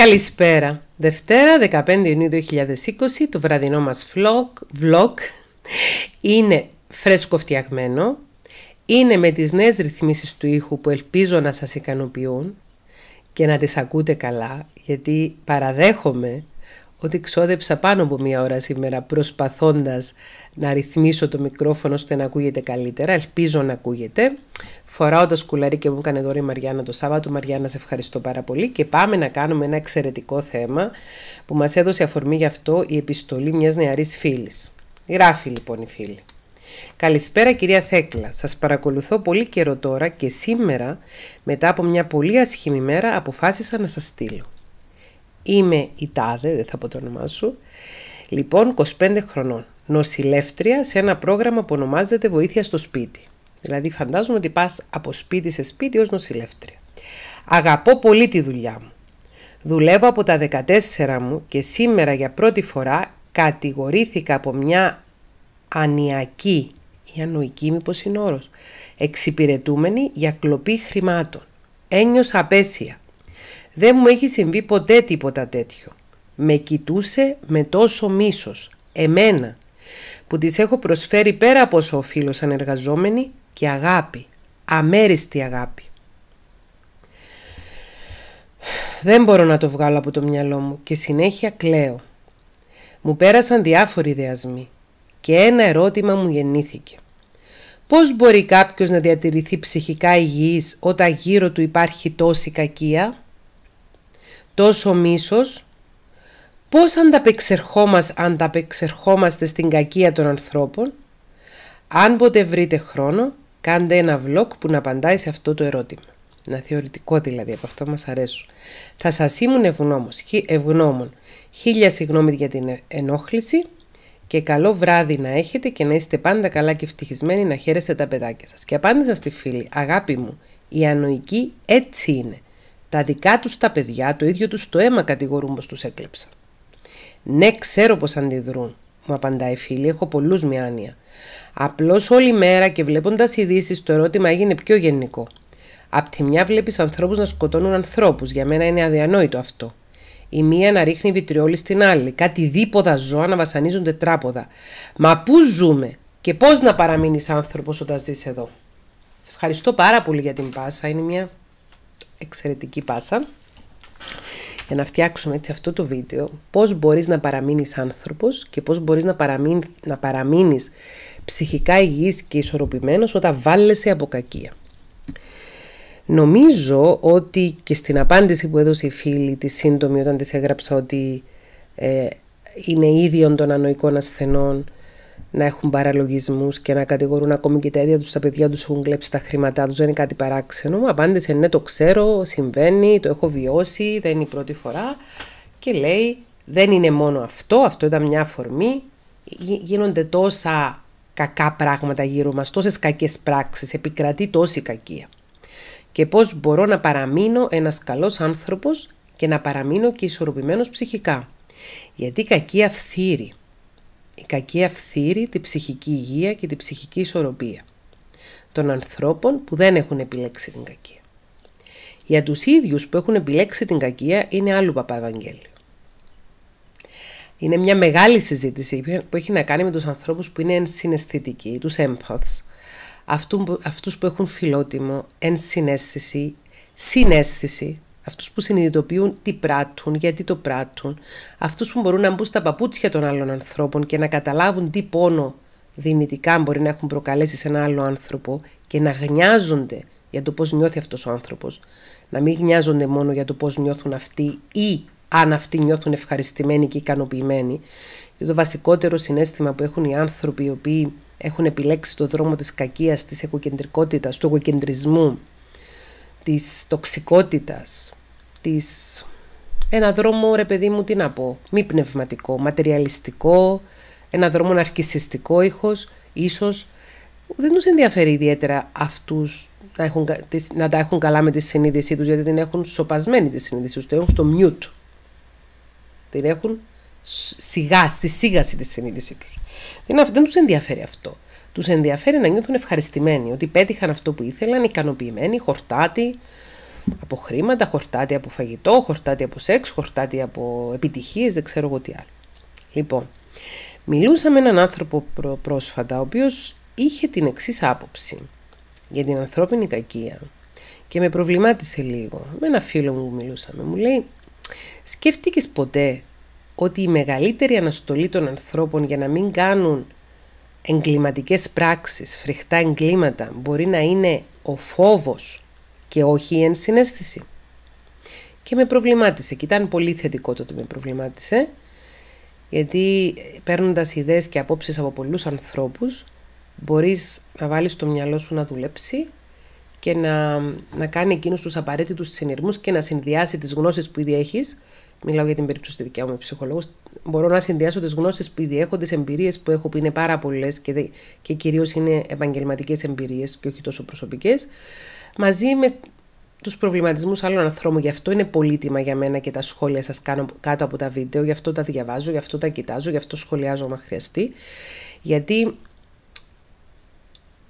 Καλησπέρα. Δευτέρα, 15 Ιουνίου 2020, το βραδινό μας vlog, vlog είναι φρέσκο φτιαγμένο, είναι με τις νέες ρυθμίσεις του ήχου που ελπίζω να σας ικανοποιούν και να τις ακούτε καλά, γιατί παραδέχομαι ότι ξόδεψα πάνω από μία ώρα σήμερα προσπαθώντας να ρυθμίσω το μικρόφωνο ώστε να ακούγεται καλύτερα. Ελπίζω να ακούγεται. Φοράω το σκουλαρί και μου έκανε δώρη η Μαριάννα το Σάββατο. Μαριάννα, σε ευχαριστώ πάρα πολύ. Και πάμε να κάνουμε ένα εξαιρετικό θέμα που μας έδωσε αφορμή γι' αυτό η επιστολή μιας νεαρής φίλης. Γράφει λοιπόν η φίλη. Καλησπέρα κυρία Θέκλα, σας παρακολουθώ πολύ καιρό τώρα και σήμερα μετά από μια πολύ ασχημή μέρα αποφάσισα να σας στείλω. Είμαι η Τάδε, δεν θα πω το όνομά σου. Λοιπόν, 25 χρονών. Νοσηλεύτρια σε ένα πρόγραμμα που ονομάζεται Βοήθεια στο σπίτι. Δηλαδή, φαντάζομαι ότι πας από σπίτι σε σπίτι ως νοσηλεύτρια. Αγαπώ πολύ τη δουλειά μου. Δουλεύω από τα 14 μου και σήμερα για πρώτη φορά κατηγορήθηκα από μια ανιακή, η ανοική μήπως είναι όρος, εξυπηρετούμενη για κλοπή χρημάτων. Ένιωσα απέσια. Δεν μου έχει συμβεί ποτέ τίποτα τέτοιο. Με κοιτούσε με τόσο μίσος, εμένα, που της έχω προσφέρει πέρα από όσο οφείλω σαν εργαζόμενη και αγάπη, αμέριστη αγάπη. Δεν μπορώ να το βγάλω από το μυαλό μου και συνέχεια κλαίω. Μου πέρασαν διάφοροι ιδεασμοί και ένα ερώτημα μου γεννήθηκε. Πώς μπορεί κάποιος να διατηρηθεί ψυχικά υγιής όταν γύρω του υπάρχει τόση κακία? τόσο μίσος, πώς ανταπεξερχόμαστε, ανταπεξερχόμαστε στην κακία των ανθρώπων. Αν ποτέ βρείτε χρόνο, κάντε ένα vlog που να απαντάει σε αυτό το ερώτημα. Να θεωρητικό δηλαδή, από αυτό μας αρέσουν. Θα σας ήμουν ευγνώμων. Χίλια συγγνώμη για την ενόχληση και καλό βράδυ να έχετε και να είστε πάντα καλά και ευτυχισμένοι να χαίρεστε τα παιδάκια σας. Και απάντησα στη φίλη, αγάπη μου, η ανοική έτσι είναι. Τα δικά τους τα παιδιά, το ίδιο τους το αίμα κατηγορούν πως τους έκλεψαν. Ναι, ξέρω πως αντιδρούν, μου απαντάει η φίλη, έχω πολλούς μια άνοια. Απλώς όλη μέρα και βλέποντας ειδήσει το ερώτημα έγινε πιο γενικό. Απ' τη μια βλέπεις ανθρώπους να σκοτώνουν ανθρώπους, για μένα είναι αδιανόητο αυτό. Η μία να ρίχνει βιτριόλη στην άλλη, κάτι δίποδα ζώα να βασανίζουν τετράποδα. Μα πού ζούμε και πώς να παραμείνεις άνθρωπος όταν ζεις εδώ. Σε ευχαριστώ πάρα πολύ για την πάσα, είναι μια εξαιρετική πάσα για να φτιάξουμε έτσι αυτό το βίντεο πώς μπορείς να παραμείνεις άνθρωπος και πώς μπορείς να, παραμείν, να παραμείνεις ψυχικά υγιής και ισορροπημένος όταν βάλεσαι από κακία. Νομίζω ότι και στην απάντηση που έδωσε η φίλη της σύντομη όταν της έγραψα ότι ε, είναι ίδιον των ανοικών ασθενών να έχουν παραλογισμούς και να κατηγορούν ακόμη και τα ίδια τους τα παιδιά τους έχουν κλέψει τα χρήματά τους, δεν είναι κάτι παράξενο. Μου απάντησε ναι το ξέρω, συμβαίνει, το έχω βιώσει, δεν είναι η πρώτη φορά και λέει δεν είναι μόνο αυτό, αυτό ήταν μια αφορμή, γίνονται τόσα κακά πράγματα γύρω μας, τόσες κακές πράξεις, επικρατεί τόση κακία. Και πώς μπορώ να παραμείνω ένας καλός άνθρωπος και να παραμείνω και ισορροπημένος ψυχικά. Γιατί η κακία φθείρει η κακή αυθύρει τη ψυχική υγεία και τη ψυχική ισορροπία των ανθρώπων που δεν έχουν επιλέξει την κακία. Για τους ίδιους που έχουν επιλέξει την κακία είναι άλλο Ευαγγέλιο. Είναι μια μεγάλη συζήτηση που έχει να κάνει με τους ανθρώπους που είναι ενσυναισθητικοί, τους έμπαθς, αυτούς που έχουν φιλότιμο, ενσυναίσθηση, συνέστηση, Αυτούς που συνειδητοποιούν τι πράττουν, γιατί το πράττουν, αυτούς που μπορούν να μπουν στα παπούτσια των άλλων ανθρώπων και να καταλάβουν τι πόνο δυνητικά μπορεί να έχουν προκαλέσει σε έναν άλλο άνθρωπο και να γνιάζονται για το πώς νιώθει αυτός ο άνθρωπος. Να μην γνιάζονται μόνο για το πώς νιώθουν αυτοί ή αν αυτοί νιώθουν ευχαριστημένοι και ικανοποιημένοι. Και το βασικότερο συνέστημα που έχουν οι άνθρωποι οι οποίοι έχουν επιλέξει το δρόμο της κακίας, της εγωκεντρικότητας, του εγωκεντρισμού της τοξικότητας, της... Ένα δρόμο, ρε παιδί μου, τι να πω, μη πνευματικό, ματεριαλιστικό, ένα δρόμο ναρκισιστικό ήχος, ίσως. Δεν τους ενδιαφέρει ιδιαίτερα αυτούς να, έχουν, να τα έχουν καλά με τη συνείδησή τους, γιατί την έχουν σοπασμένη τη συνείδησή τους, την έχουν στο μιουτ. Την έχουν σιγά, στη σίγαση τη συνείδησή τους. Δεν, δεν τους ενδιαφέρει αυτό τους ενδιαφέρει να νιώθουν ευχαριστημένοι, ότι πέτυχαν αυτό που ήθελαν, ικανοποιημένοι, χορτάτοι από χρήματα, χορτάτη από φαγητό, χορτάτη από σεξ, χορτάτη από επιτυχίες, δεν ξέρω εγώ τι άλλο. Λοιπόν, μιλούσα με έναν άνθρωπο πρόσφατα, ο οποίος είχε την εξής άποψη για την ανθρώπινη κακία και με προβλημάτισε λίγο. Με ένα φίλο μου που μιλούσαμε, μου λέει «Σκέφτηκες ποτέ ότι η μεγαλύτερη αναστολή των ανθρώπων για να μην κάνουν εγκληματικές πράξεις, φρικτά εγκλήματα μπορεί να είναι ο φόβος και όχι η ενσυναίσθηση. Και με προβλημάτισε και ήταν πολύ θετικό το ότι με προβλημάτισε γιατί παίρνοντας ιδέες και απόψεις από πολλούς ανθρώπους μπορείς να βάλεις το μυαλό σου να δουλέψει και να, να κάνει εκείνους τους απαραίτητους συνειρμούς και να συνδυάσει τις γνώσεις που ήδη έχεις μιλάω για την περίπτωση τη δικιά μου ψυχολόγους, μπορώ να συνδυάσω τις γνώσεις που ήδη έχω, τις εμπειρίες που έχω, που είναι πάρα πολλές και, και κυρίως είναι επαγγελματικές εμπειρίες και όχι τόσο προσωπικές, μαζί με τους προβληματισμούς άλλων ανθρώπων. Γι' αυτό είναι πολύτιμα για μένα και τα σχόλια σας κάνω κάτω από τα βίντεο, γι' αυτό τα διαβάζω, γι' αυτό τα κοιτάζω, γι' αυτό σχολιάζω αν χρειαστεί. Γιατί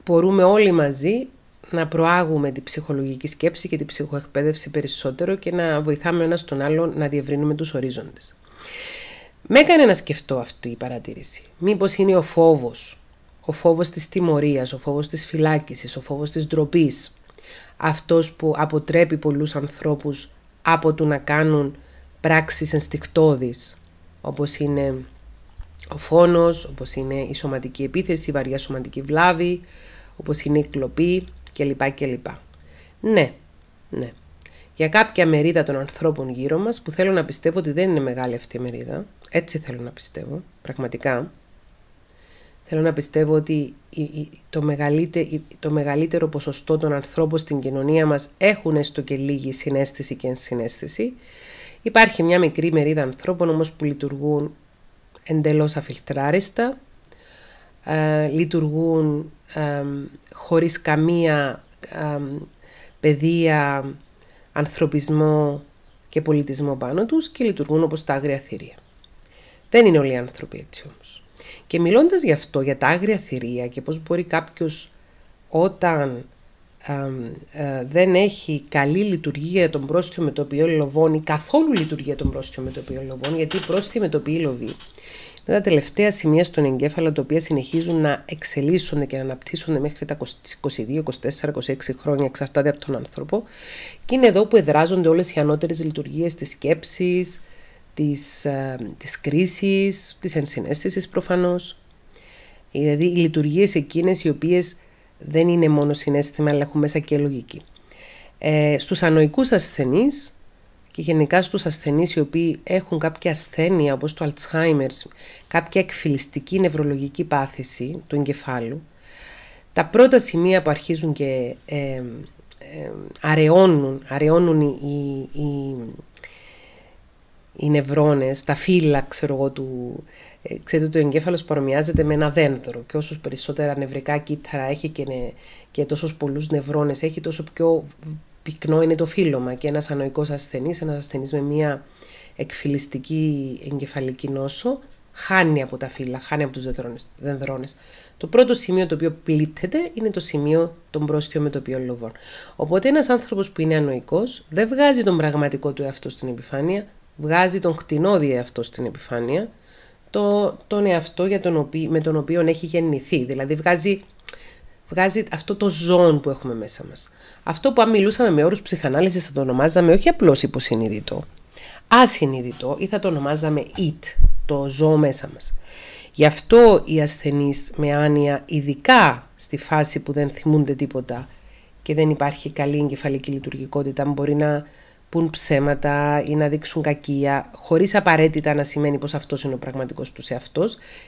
μπορούμε όλοι μαζί να προάγουμε την ψυχολογική σκέψη και την ψυχοεκπαίδευση περισσότερο και να βοηθάμε ένας τον άλλον να διευρύνουμε τους ορίζοντες. Με έκανε να σκεφτώ αυτή η παρατήρηση. Μήπως είναι ο φόβος, ο φόβος της τιμωρίας, ο φόβος της φυλάκισης, ο φόβος της ντροπής. αυτός που αποτρέπει πολλούς ανθρώπους από το να κάνουν πράξεις ενστικτόδης... όπως είναι ο φόνος, όπως είναι η σωματική επίθεση, η βαριά σωματική βλάβη, όπως είναι η κλοπή, κλπ. κλπ. Ναι, ναι. Για κάποια μερίδα των ανθρώπων γύρω μας που θέλω να πιστεύω ότι δεν είναι μεγάλη αυτή η μερίδα. Έτσι θέλω να πιστεύω, πραγματικά. Θέλω να πιστεύω ότι το μεγαλύτερο, το μεγαλύτερο ποσοστό των ανθρώπων στην κοινωνία μας έχουν έστω και λίγη συνέστηση και ενσυναίσθηση. Υπάρχει μια μικρή μερίδα ανθρώπων όμως που λειτουργούν εντελώς αφιλτράριστα ε, λειτουργούν ε, χωρίς καμία ε, παιδεία, ανθρωπισμό και πολιτισμό πάνω τους και λειτουργούν όπως τα άγρια θηρία. Δεν είναι όλοι οι άνθρωποι έτσι όμως. Και μιλώντας γι' αυτό, για τα άγρια θηρία και πώς μπορεί κάποιος όταν ε, δεν έχει καλή λειτουργία των πρόστιων με το οποίο λοβώνει, καθόλου λειτουργία των πρόστιων με το οποίο λοβώνει, γιατί οι πρόστιοι με το οποίο λοβεί είναι τα τελευταία σημεία στον εγκέφαλο τα οποία συνεχίζουν να εξελίσσονται και να αναπτύσσονται μέχρι τα 22, 24, 26 χρόνια, εξαρτάται από τον άνθρωπο. Και είναι εδώ που εδράζονται όλες οι ανώτερες λειτουργίες της σκέψης, της ε, κρίσης, της ενσυναίσθησης προφανώς. Δηλαδή οι λειτουργίες εκείνες οι οποίες δεν είναι μόνο συνέστημα, αλλά έχουν μέσα και λογική. Ε, στους ανοικούς γενικά στους ασθενείς οι οποίοι έχουν κάποια ασθένεια όπως το Alzheimer's, κάποια εκφυλιστική νευρολογική πάθηση του εγκεφάλου, τα πρώτα σημεία που αρχίζουν και ε, ε, αραιώνουν, οι, οι, νευρώνες, τα φύλλα, ξέρω εγώ, του, ε, ότι ο εγκέφαλος παρομοιάζεται με ένα δέντρο και όσους περισσότερα νευρικά κύτταρα έχει και, νε, και πολλούς νευρώνες έχει, τόσο πιο πυκνό είναι το φύλλωμα και ένας ανοϊκός ασθενής, ένας ασθενής με μια εκφυλιστική εγκεφαλική νόσο, χάνει από τα φύλλα, χάνει από τους δενδρώνες. Το πρώτο σημείο το οποίο πλήττεται είναι το σημείο των πρόστιων οποίο λοβών. Οπότε ένας άνθρωπος που είναι ανοϊκός δεν βγάζει τον πραγματικό του εαυτό στην επιφάνεια, βγάζει τον κτηνόδι εαυτό στην επιφάνεια, το, τον εαυτό για τον με τον οποίο έχει γεννηθεί. Δηλαδή βγάζει βγάζει αυτό το ζώο που έχουμε μέσα μας. Αυτό που αν μιλούσαμε με όρους ψυχανάλυσης θα το ονομάζαμε όχι απλώς υποσυνείδητο, ασυνείδητο ή θα το ονομάζαμε it, το ζώο μέσα μας. Γι' αυτό οι ασθενείς με άνοια, ειδικά στη φάση που δεν θυμούνται τίποτα και δεν υπάρχει καλή εγκεφαλική λειτουργικότητα, μπορεί να πουν ψέματα ή να δείξουν κακία, χωρίς απαραίτητα να σημαίνει πως αυτός είναι ο πραγματικός του εαυτός.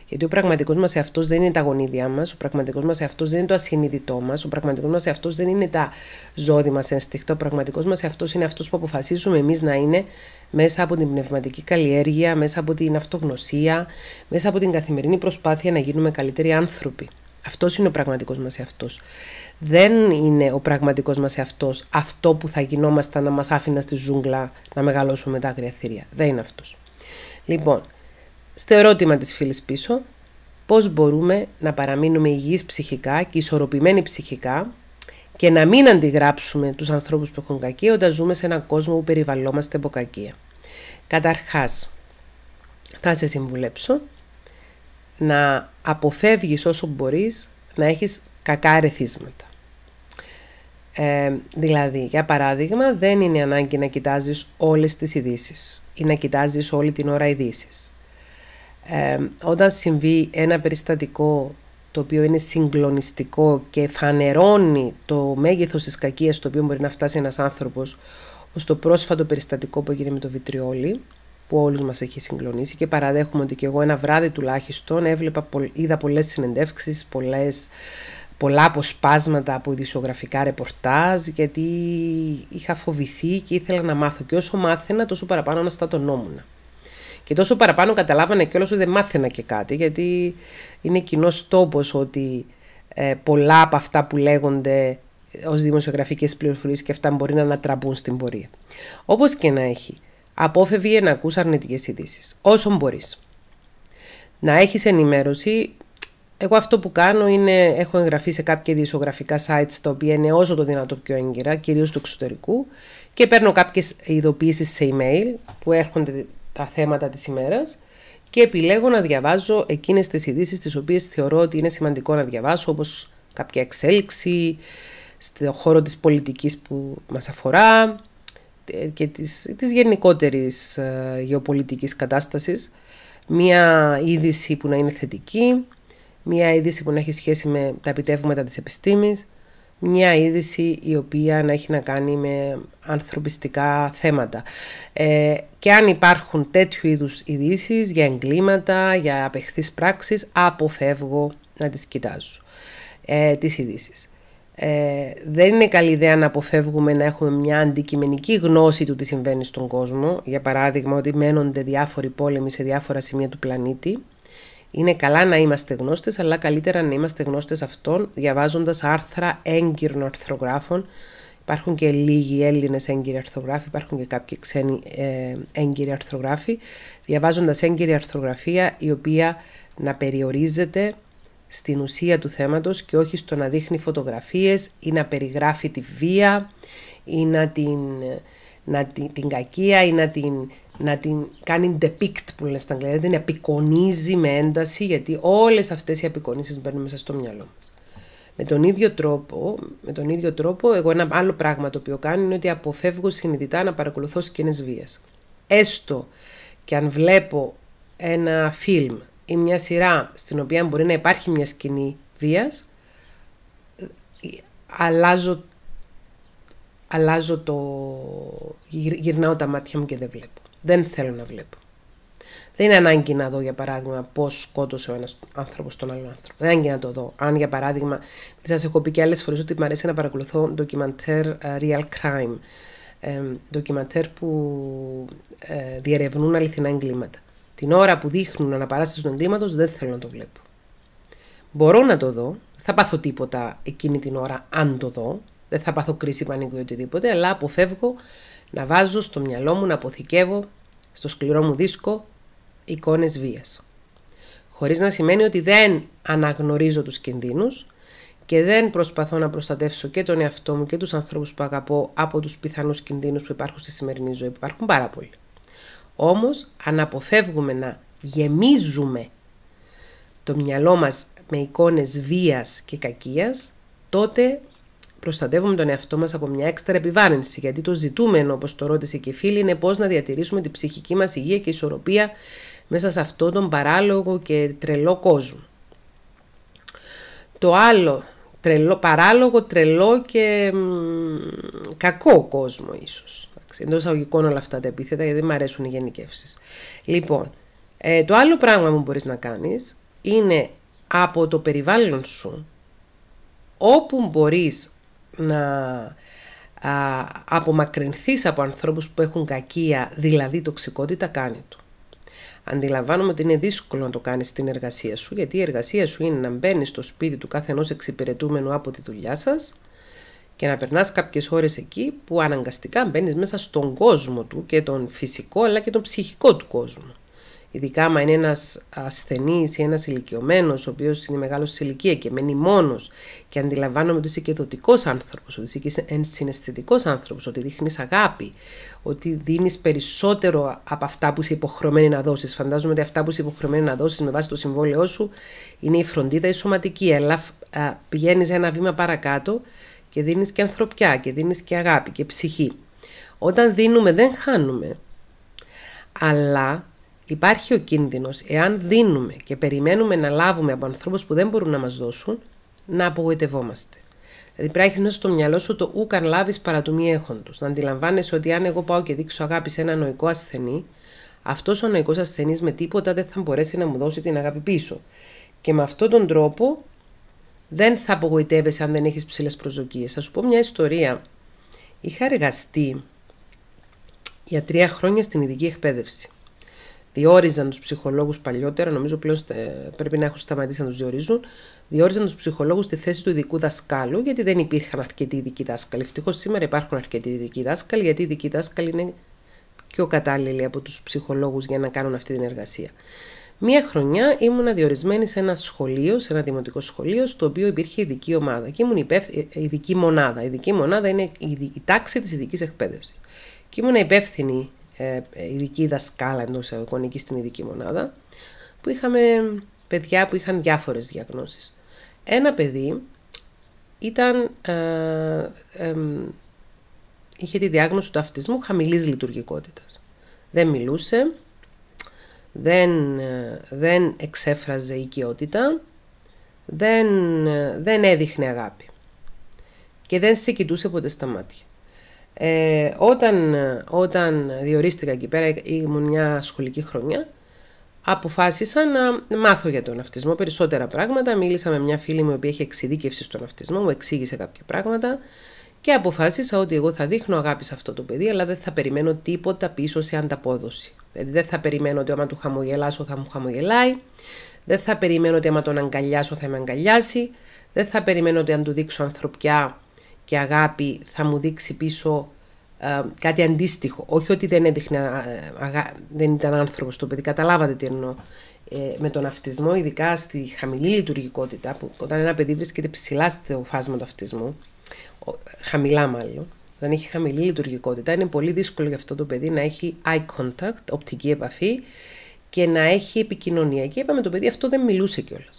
Γιατί ο πραγματικός μας εαυτός δεν είναι τα γονίδια μας, ο πραγματικός μας εαυτός δεν είναι το ασυνείδητό μας, ο πραγματικός μας εαυτός δεν είναι τα ζώδη μας ενστικτό. Ο πραγματικός μας εαυτός είναι αυτός που αποφασίζουμε εμείς να είναι μέσα από την πνευματική καλλιέργεια, μέσα από την αυτογνωσία, μέσα από την καθημερινή προσπάθεια να γίνουμε καλύτεροι άνθρωποι. Αυτός είναι ο πραγματικός μας εαυτός. Δεν είναι ο πραγματικός μας εαυτός αυτό που θα γινόμασταν να μας άφηνα στη ζούγκλα να μεγαλώσουμε τα άγρια θηρία. Δεν είναι αυτός. Λοιπόν, στο ερώτημα της φίλης πίσω, πώς μπορούμε να παραμείνουμε υγιείς ψυχικά και ισορροπημένοι ψυχικά και να μην αντιγράψουμε τους ανθρώπους που έχουν κακία όταν ζούμε σε έναν κόσμο που περιβαλλόμαστε από κακία. Καταρχάς, θα σε συμβουλέψω να αποφεύγεις όσο μπορείς να έχεις κακά ερεθίσματα. Ε, δηλαδή, για παράδειγμα, δεν είναι ανάγκη να κοιτάζεις όλες τις ειδήσεις ή να κοιτάζεις όλη την ώρα ειδήσεις. Ε, όταν συμβεί ένα περιστατικό το οποίο είναι συγκλονιστικό και φανερώνει το μέγεθος της κακίας στο οποίο μπορεί να φτάσει ένας άνθρωπος, ως το πρόσφατο περιστατικό που έγινε με το βιτριόλι, που όλους μας έχει συγκλονίσει και παραδέχομαι ότι και εγώ ένα βράδυ τουλάχιστον έβλεπα, είδα πολλές συνεντεύξεις, πολλά αποσπάσματα από ειδησιογραφικά ρεπορτάζ γιατί είχα φοβηθεί και ήθελα να μάθω και όσο μάθαινα τόσο παραπάνω αναστατωνόμουν. Και τόσο παραπάνω καταλάβανε και όλος ότι δεν μάθαινα και κάτι γιατί είναι κοινός τόπος ότι ε, πολλά από αυτά που λέγονται ε, ως δημοσιογραφικές πληροφορίες και αυτά μπορεί να ανατραπούν στην πορεία. Όπως και να έχει, Απόφευγε να ακούς αρνητικές ειδήσεις. Όσο μπορείς. Να έχεις ενημέρωση. Εγώ αυτό που κάνω είναι, έχω εγγραφεί σε κάποια ειδησιογραφικά sites τα οποία είναι όσο το δυνατό πιο έγκυρα, κυρίως του εξωτερικού και παίρνω κάποιες ειδοποιήσεις σε email που έρχονται τα θέματα της ημέρας και επιλέγω να διαβάζω εκείνες τις ειδήσεις τις οποίες θεωρώ ότι είναι σημαντικό να διαβάσω όπως κάποια εξέλιξη, στον χώρο της πολιτικής που μας αφορά, και της, της γενικότερης ε, γεωπολιτικής κατάστασης. Μία είδηση που να είναι θετική, μία είδηση που να έχει σχέση με τα επιτεύγματα της επιστήμης, μια είδηση η οποία να έχει να κάνει με ανθρωπιστικά θέματα. Ε, και αν υπάρχουν τέτοιου είδους ειδήσεις για εγκλήματα, για απεχθείς πράξεις, αποφεύγω να τις κοιτάζω, ε, τις ειδήσεις. Ε, δεν είναι καλή ιδέα να αποφεύγουμε να έχουμε μια αντικειμενική γνώση του τι συμβαίνει στον κόσμο. Για παράδειγμα, ότι μένονται διάφοροι πόλεμοι σε διάφορα σημεία του πλανήτη. Είναι καλά να είμαστε γνώστες, αλλά καλύτερα να είμαστε γνώστες αυτών διαβάζοντας άρθρα έγκυρων αρθρογράφων. Υπάρχουν και λίγοι Έλληνες έγκυροι αρθρογράφοι, υπάρχουν και κάποιοι ξένοι ε, έγκυροι αρθρογράφοι. διαβάζοντας έγκυρη αρθρογραφία η οποία να περιορίζεται στην ουσία του θέματος και όχι στο να δείχνει φωτογραφίες ή να περιγράφει τη βία ή να την, να την, την κακία ή να την, να την κάνει depict που λένε στα αγγλικά, την απεικονίζει με ένταση γιατί όλες αυτές οι απεικονίσεις μπαίνουν μέσα στο μυαλό μας. Με τον ίδιο τρόπο, με τον ίδιο τρόπο εγώ ένα άλλο πράγμα το οποίο κάνω είναι ότι αποφεύγω συνειδητά να παρακολουθώ σκηνές βίας. Έστω και αν βλέπω ένα φιλμ ή μια σειρά στην οποία μπορεί να υπάρχει μια σκηνή βίας, ε, αλλάζω, αλλάζω το... γυρνάω τα μάτια μου και δεν βλέπω. Δεν θέλω να βλέπω. Δεν είναι ανάγκη να δω, για παράδειγμα, πώς σκότωσε ο ένας άνθρωπος τον άλλον άνθρωπο. Δεν είναι ανάγκη να το δω. Αν, για παράδειγμα, σας έχω πει και άλλες φορές ότι μου αρέσει να παρακολουθώ ντοκιμαντέρ ε, real crime. Ε, ντοκιμαντέρ που ε, διερευνούν αληθινά εγκλήματα. Την ώρα που δείχνουν αναπαράσταση του εγκλήματο δεν θέλω να το βλέπω. Μπορώ να το δω, θα πάθω τίποτα εκείνη την ώρα αν το δω, δεν θα πάθω κρίση πανικού ή οτιδήποτε, αλλά αποφεύγω να βάζω στο μυαλό μου, να αποθηκεύω στο σκληρό μου δίσκο εικόνες βίας. Χωρίς να σημαίνει ότι δεν αναγνωρίζω τους κινδύνους και δεν προσπαθώ να προστατεύσω και τον εαυτό μου και τους ανθρώπους που αγαπώ από τους πιθανούς κινδύνους που υπάρχουν στη σημερινή ζωή, που υπάρχουν πάρα πολλοί. Όμως αν αποφεύγουμε να γεμίζουμε το μυαλό μας με εικόνες βίας και κακίας, τότε προστατεύουμε τον εαυτό μας από μια έξτρα επιβάρυνση, γιατί το ζητούμενο, όπως το ρώτησε και φίλη, είναι πώς να διατηρήσουμε την ψυχική μας υγεία και ισορροπία μέσα σε αυτόν τον παράλογο και τρελό κόσμο. Το άλλο, τρελό, παράλογο, τρελό και κακό κόσμο ίσως. Εντός εντό αγωγικών όλα αυτά τα επίθετα, γιατί δεν μου αρέσουν οι γενικεύσεις. Λοιπόν, ε, το άλλο πράγμα που μπορείς να κάνεις είναι από το περιβάλλον σου, όπου μπορείς να α, απομακρυνθείς από ανθρώπους που έχουν κακία, δηλαδή τοξικότητα, κάνει του. Αντιλαμβάνομαι ότι είναι δύσκολο να το κάνεις στην εργασία σου, γιατί η εργασία σου είναι να μπαίνεις στο σπίτι του κάθε ενός εξυπηρετούμενου από τη δουλειά σας, και να περνάς κάποιες ώρες εκεί που αναγκαστικά μπαίνεις μέσα στον κόσμο του και τον φυσικό αλλά και τον ψυχικό του κόσμο. Ειδικά άμα είναι ένας ασθενής ή ένας ηλικιωμένος, ο οποίος είναι μεγάλος σε ηλικία και μένει μόνος και αντιλαμβάνομαι ότι είσαι και δοτικός άνθρωπος, ότι είσαι και ενσυναισθητικός άνθρωπος, ότι δείχνεις αγάπη, ότι δίνεις περισσότερο από αυτά που είσαι υποχρεωμένη να δώσεις. Φαντάζομαι ότι αυτά που είσαι υποχρεωμένη να δώσεις με βάση το συμβόλαιό σου είναι η φροντίδα η σωματική, αλλά πηγαίνεις ένα βήμα παρακάτω και δίνεις και ανθρωπιά και δίνεις και αγάπη και ψυχή. Όταν δίνουμε δεν χάνουμε. Αλλά υπάρχει ο κίνδυνος, εάν δίνουμε και περιμένουμε να λάβουμε από ανθρώπους που δεν μπορούν να μας δώσουν, να απογοητευόμαστε. Δηλαδή πρέπει να έχεις μέσα στο μυαλό σου το ου καν λάβεις παρά του μη έχοντος. Να αντιλαμβάνεσαι ότι αν εγώ πάω και δείξω αγάπη σε ένα νοικό ασθενή, αυτός ο νοϊκός ασθενής με τίποτα δεν θα μπορέσει να μου δώσει την αγάπη πίσω. Και με αυτόν τον τρόπο δεν θα απογοητεύεσαι αν δεν έχεις ψηλές προσδοκίες. Θα σου πω μια ιστορία. Είχα εργαστεί για τρία χρόνια στην ειδική εκπαίδευση. Διόριζαν τους ψυχολόγους παλιότερα, νομίζω πλέον πρέπει να έχουν σταματήσει να τους διορίζουν. Διόριζαν τους ψυχολόγους στη θέση του ειδικού δασκάλου, γιατί δεν υπήρχαν αρκετοί ειδικοί δάσκαλοι. Ευτυχώς σήμερα υπάρχουν αρκετοί ειδικοί δάσκαλοι, γιατί οι ειδικοί δάσκαλοι είναι πιο κατάλληλοι από τους ψυχολόγους για να κάνουν αυτή την εργασία. Μία χρονιά ήμουνα διορισμένη σε ένα σχολείο, σε ένα δημοτικό σχολείο, στο οποίο υπήρχε ειδική ομάδα. Και ήμουν υπεύθυνη, ε, ε, ειδική μονάδα. Η ειδική μονάδα είναι η τάξη της ειδικής εκπαίδευσης. Και ήμουν υπεύθυνη ε, ειδική δασκάλα εντός εισαγωγικών στην ειδική μονάδα, που είχαμε παιδιά που είχαν διάφορες διαγνώσεις. Ένα παιδί ήταν, ε, είχε τη διάγνωση του αυτισμού χαμηλής λειτουργικότητας. Δεν μιλούσε, δεν, ε, δεν εξέφραζε οικειότητα, δεν, ε, δεν έδειχνε αγάπη και δεν σε κοιτούσε ποτέ στα μάτια. Ε, όταν, όταν διορίστηκα εκεί πέρα, ήμουν μια σχολική χρονιά, αποφάσισα να μάθω για τον αυτισμό περισσότερα πράγματα. Μίλησα με μια φίλη μου η οποία έχει εξειδίκευση στον αυτισμό, μου εξήγησε κάποια πράγματα και αποφάσισα ότι εγώ θα δείχνω αγάπη σε αυτό το παιδί, αλλά δεν θα περιμένω τίποτα πίσω σε ανταπόδοση. Ε, δεν θα περιμένω ότι άμα του χαμογελάσω θα μου χαμογελάει. Δεν θα περιμένω ότι άμα τον αγκαλιάσω θα με αγκαλιάσει. Δεν θα περιμένω ότι αν του δείξω ανθρωπιά και αγάπη θα μου δείξει πίσω ε, κάτι αντίστοιχο. Όχι ότι δεν, έδειχνε, ε, δεν ήταν άνθρωπος το παιδί, καταλάβατε τι εννοώ. με τον αυτισμό, ειδικά στη χαμηλή λειτουργικότητα, που όταν ένα παιδί βρίσκεται ψηλά στο φάσμα του αυτισμού, χαμηλά μάλλον, δεν έχει χαμηλή λειτουργικότητα, είναι πολύ δύσκολο για αυτό το παιδί να έχει eye contact, οπτική επαφή και να έχει επικοινωνία. Και είπαμε το παιδί αυτό δεν μιλούσε κιόλας.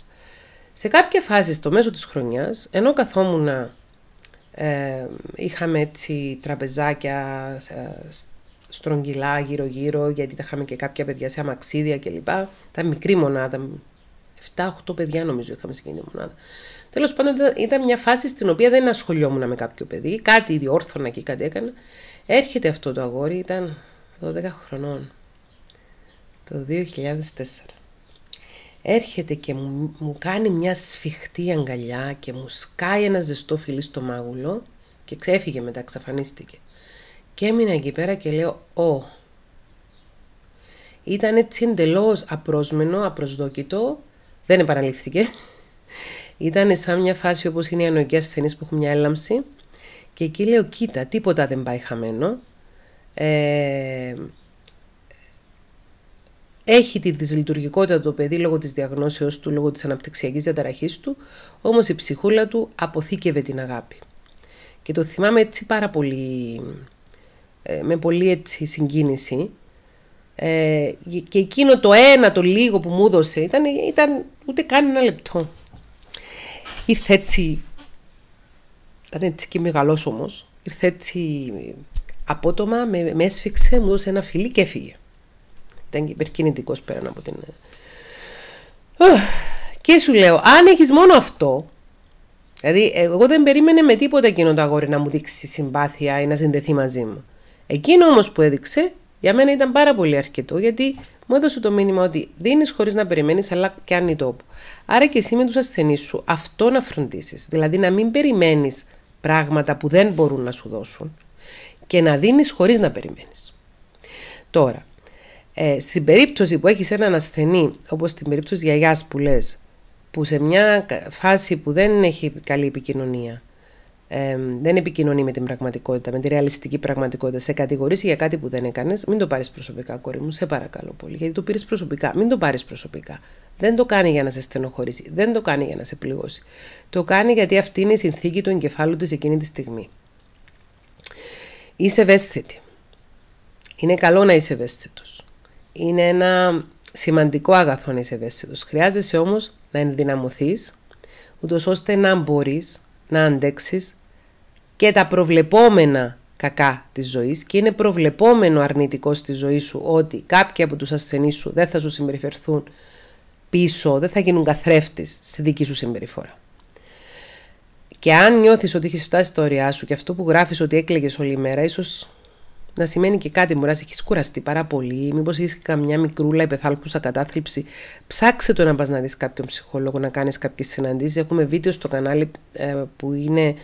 Σε κάποια φάση στο μέσο της χρονιάς, ενώ καθόμουν ε, είχαμε έτσι τραπεζάκια ε, στρογγυλά γύρω-γύρω, γιατί τα είχαμε και κάποια παιδιά σε αμαξίδια κλπ. Τα μικρή μονάδα, 7-8 παιδιά νομίζω είχαμε σε εκείνη μονάδα. Τέλος πάντων, ήταν μια φάση στην οποία δεν ασχολιόμουν με κάποιο παιδί. Κάτι διόρθωνα και κάτι έκανα. Έρχεται αυτό το αγόρι, ήταν 12 χρονών. Το 2004. Έρχεται και μου, κάνει μια σφιχτή αγκαλιά και μου σκάει ένα ζεστό φιλί στο μάγουλο και ξέφυγε μετά, ξαφανίστηκε. Και έμεινα εκεί πέρα και λέω «Ω». Ήταν έτσι εντελώς απρόσμενο, απροσδόκητο, δεν επαναλήφθηκε. Ήταν σαν μια φάση όπως είναι η στις ασθενή που έχουν μια έλαμψη και εκεί λέω κοίτα τίποτα δεν πάει χαμένο. Ε, έχει τη δυσλειτουργικότητα το παιδί λόγω της διαγνώσεως του, λόγω της αναπτυξιακής διαταραχής του, όμως η ψυχούλα του αποθήκευε την αγάπη. Και το θυμάμαι έτσι πάρα πολύ, ε, με πολύ έτσι συγκίνηση. Ε, και εκείνο το ένα το λίγο που μου έδωσε ήταν, ήταν ούτε καν ένα λεπτό. Ήρθε έτσι, ήταν έτσι και μεγάλο όμως. ήρθε έτσι απότομα, με, με έσφιξε, μου έδωσε ένα φιλί και έφυγε. Ήταν υπερκινητικός πέραν από την... Και σου λέω, αν έχεις μόνο αυτό, δηλαδή εγώ δεν περίμενε με τίποτα εκείνο το αγόρι να μου δείξει συμπάθεια ή να συνδεθεί μαζί μου. Εκείνο όμως που έδειξε για μένα ήταν πάρα πολύ αρκετό γιατί μου έδωσε το μήνυμα ότι δίνεις χωρίς να περιμένεις, αλλά πιάνει τόπο. Άρα και εσύ με τους ασθενείς σου αυτό να φροντίσεις. Δηλαδή να μην περιμένεις πράγματα που δεν μπορούν να σου δώσουν και να δίνεις χωρίς να περιμένεις. Τώρα, ε, στην περίπτωση που έχεις έναν ασθενή, όπως στην περίπτωση γιαγιάς που λες, που σε μια φάση που δεν έχει καλή επικοινωνία, ε, δεν επικοινωνεί με την πραγματικότητα, με τη ρεαλιστική πραγματικότητα. Σε κατηγορήσει για κάτι που δεν έκανες, μην το πάρεις προσωπικά, κόρη μου, σε παρακαλώ πολύ. Γιατί το πήρες προσωπικά. Μην το πάρεις προσωπικά. Δεν το κάνει για να σε στενοχωρήσει. Δεν το κάνει για να σε πληγώσει. Το κάνει γιατί αυτή είναι η συνθήκη του εγκεφάλου της εκείνη τη στιγμή. Είσαι ευαίσθητη. Είναι καλό να είσαι ευαίσθητος. Είναι ένα σημαντικό αγαθό να είσαι ευαίσθητος. Χρειάζεσαι όμως να ενδυναμωθείς, ούτως ώστε να μπορείς να αντέξεις και τα προβλεπόμενα κακά της ζωής και είναι προβλεπόμενο αρνητικό στη ζωή σου ότι κάποιοι από τους ασθενείς σου δεν θα σου συμπεριφερθούν πίσω, δεν θα γίνουν καθρέφτες στη δική σου συμπεριφορά. Και αν νιώθεις ότι έχεις φτάσει στο ωριά σου και αυτό που γράφεις ότι έκλαιγες όλη μέρα, ίσως να σημαίνει και κάτι μωράς, έχεις κουραστεί πάρα πολύ, μήπως έχεις και καμιά μικρούλα υπεθάλπουσα κατάθλιψη, ψάξε το να πας να δεις κάποιον ψυχολόγο, να κάνεις κάποιες συναντήσεις, έχουμε βίντεο στο κανάλι ε, που είναι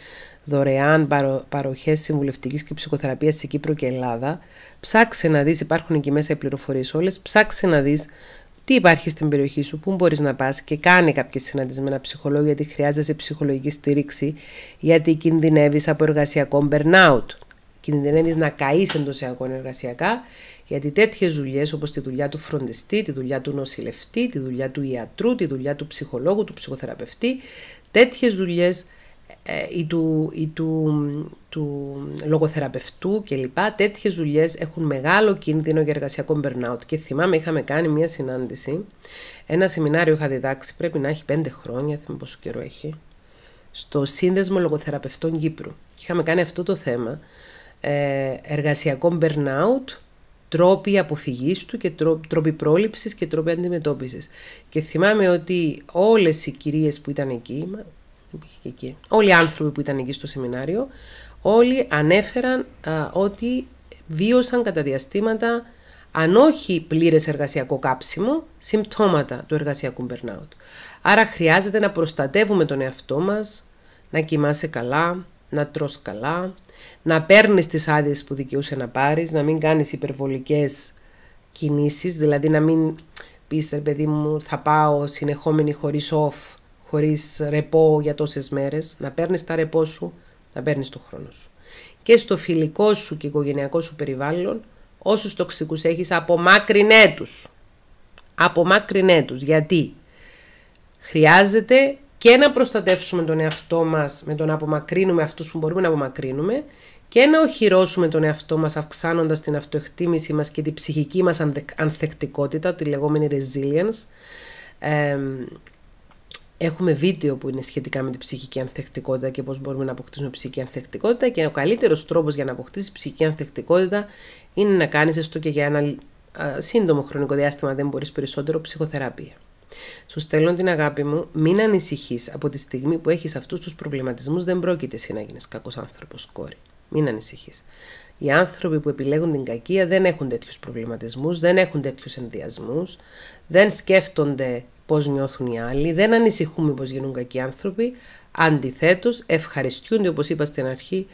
δωρεάν παρο, παροχές συμβουλευτικής και ψυχοθεραπείας σε Κύπρο και Ελλάδα. Ψάξε να δεις, υπάρχουν εκεί μέσα οι πληροφορίες όλες. Ψάξε να δεις τι υπάρχει στην περιοχή σου, πού μπορείς να πας και κάνει κάποιε συναντήσει με ένα ψυχολόγο, γιατί χρειάζεσαι ψυχολογική στήριξη, γιατί κινδυνεύεις από εργασιακό burnout. Κινδυνεύεις να καείς εντός εργασιακά, γιατί τέτοιες δουλειές όπως τη δουλειά του φροντιστή, τη δουλειά του νοσηλευτή, τη δουλειά του ιατρού, τη δουλειά του ψυχολόγου, του ψυχοθεραπευτή, τέτοιες δουλειές ε, ή του, ή του, του λογοθεραπευτού κλπ. Τέτοιες δουλειές έχουν μεγάλο κίνδυνο για εργασιακό burnout. Και θυμάμαι είχαμε κάνει μια συνάντηση, ένα σεμινάριο είχα διδάξει, πρέπει να έχει πέντε χρόνια, θυμάμαι πόσο καιρό έχει, στο Σύνδεσμο Λογοθεραπευτών Κύπρου. Είχαμε κάνει αυτό το θέμα, ε, εργασιακό burnout, τρόποι αποφυγής του και τρόποι πρόληψης και τρόποι αντιμετώπισης. Και θυμάμαι ότι όλες οι κυρίες που ήταν εκεί, Όλοι οι άνθρωποι που ήταν εκεί στο σεμινάριο, όλοι ανέφεραν ότι βίωσαν κατά διαστήματα, αν όχι πλήρες εργασιακό κάψιμο, συμπτώματα του εργασιακού burnout. Άρα χρειάζεται να προστατεύουμε τον εαυτό μας, να κοιμάσαι καλά, να τρως καλά, να παίρνεις τις άδειες που δικαιούσε να πάρεις, να μην κάνεις υπερβολικές κινήσεις, δηλαδή να μην πεις, παιδί μου, θα πάω συνεχόμενη χωρίς off Χωρίς ρεπό για τόσες μέρες, να παίρνεις τα ρεπό σου, να παίρνεις το χρόνο σου. Και στο φιλικό σου και οικογενειακό σου περιβάλλον, όσους τοξικούς έχεις, απομάκρυνέ τους. Απομάκρυνέ τους. Γιατί χρειάζεται και να προστατεύσουμε τον εαυτό μας με το να απομακρύνουμε αυτούς που μπορούμε να απομακρύνουμε και να οχυρώσουμε τον εαυτό μας αυξάνοντας την αυτοεκτίμηση μας και την ψυχική μας ανθεκτικότητα, τη λεγόμενη resilience, Έχουμε βίντεο που είναι σχετικά με την ψυχική ανθεκτικότητα και πώς μπορούμε να αποκτήσουμε ψυχική ανθεκτικότητα και ο καλύτερος τρόπος για να αποκτήσεις ψυχική ανθεκτικότητα είναι να κάνεις έστω και για ένα σύντομο χρονικό διάστημα δεν μπορείς περισσότερο ψυχοθεραπεία. Σου στέλνω την αγάπη μου, μην ανησυχείς από τη στιγμή που έχεις αυτούς τους προβληματισμούς δεν πρόκειται εσύ να γίνεις κακός άνθρωπος κόρη. Μην ανησυχείς. Οι άνθρωποι που επιλέγουν την κακία δεν έχουν τέτοιους προβληματισμούς, δεν έχουν τέτοιους ενδιασμούς, δεν σκέφτονται πώς νιώθουν οι άλλοι, δεν ανησυχούμε πώς γίνουν κακοί άνθρωποι. Αντιθέτως, ευχαριστούνται, όπως είπα στην αρχή,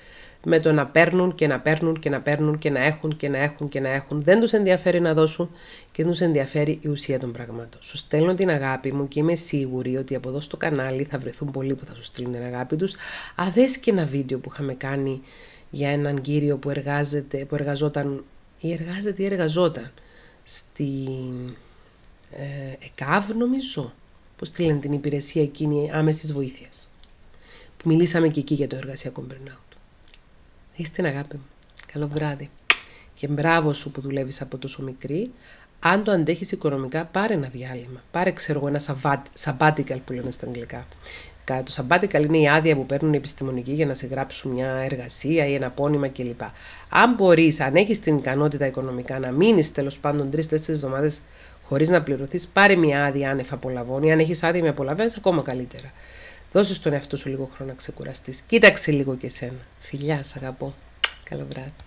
με το να παίρνουν και να παίρνουν και να παίρνουν και να έχουν και να έχουν και να έχουν. Δεν τους ενδιαφέρει να δώσουν και δεν τους ενδιαφέρει η ουσία των πραγμάτων. Σου στέλνω την αγάπη μου και είμαι σίγουρη ότι από εδώ στο κανάλι θα βρεθούν πολλοί που θα σου στείλουν την αγάπη τους. Αδέ και ένα βίντεο που είχαμε κάνει για έναν κύριο που, εργάζεται, που εργαζόταν ή εργάζεται ή εργαζόταν στην ε, ΕΚΑΒ νομίζω, που τη την υπηρεσία εκείνη άμεσης βοήθειας. Που μιλήσαμε και εκεί για το εργασιακό burnout. Είστε αγάπη μου. Καλό βράδυ. Και μπράβο σου που δουλεύεις από τόσο μικρή. Αν το αντέχεις οικονομικά, πάρε ένα διάλειμμα. Πάρε, ξέρω εγώ, ένα sabbatical που λένε στα αγγλικά. Το sabbatical είναι η άδεια που παίρνουν οι επιστημονικοί για να σε γράψουν μια εργασία ή ένα πόνιμα κλπ. Αν μπορείς, αν έχεις την ικανότητα οικονομικά να μείνεις τέλος πάντων τρει-τέσσερι εβδομάδες χωρίς να πληρωθείς, πάρε μια άδεια άνευ απολαβών ή αν έχεις άδεια με απολαβές, ακόμα καλύτερα. Δώσε στον εαυτό σου λίγο χρόνο να ξεκουραστείς. Κοίταξε λίγο και σένα. Φιλιά, σ' αγαπώ. Καλό βράδυ.